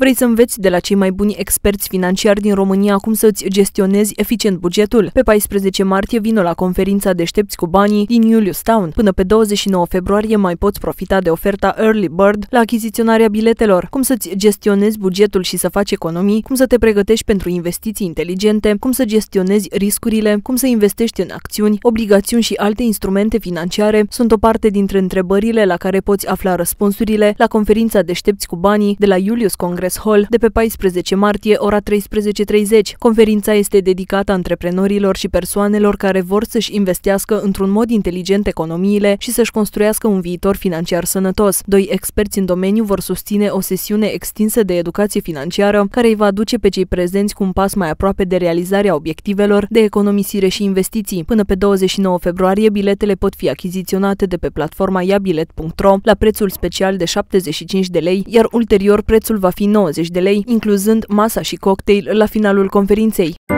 Vrei să înveți de la cei mai buni experți financiari din România cum să îți gestionezi eficient bugetul? Pe 14 martie vino la conferința Deștepți cu banii din Julius Town. Până pe 29 februarie mai poți profita de oferta Early Bird la achiziționarea biletelor, cum să-ți gestionezi bugetul și să faci economii, cum să te pregătești pentru investiții inteligente, cum să gestionezi riscurile, cum să investești în acțiuni, obligațiuni și alte instrumente financiare sunt o parte dintre întrebările la care poți afla răspunsurile la conferința Deștepți cu banii de la Julius Congress. Congress Hall de pe 14 martie, ora 13.30. Conferința este dedicată antreprenorilor și persoanelor care vor să-și investească într-un mod inteligent economiile și să-și construiască un viitor financiar sănătos. Doi experți în domeniu vor susține o sesiune extinsă de educație financiară care îi va aduce pe cei prezenți cu un pas mai aproape de realizarea obiectivelor de economisire și investiții. Până pe 29 februarie, biletele pot fi achiziționate de pe platforma iabilet.ro la prețul special de 75 de lei, iar ulterior prețul va fi 90 de lei, incluzând masa și cocktail la finalul conferinței.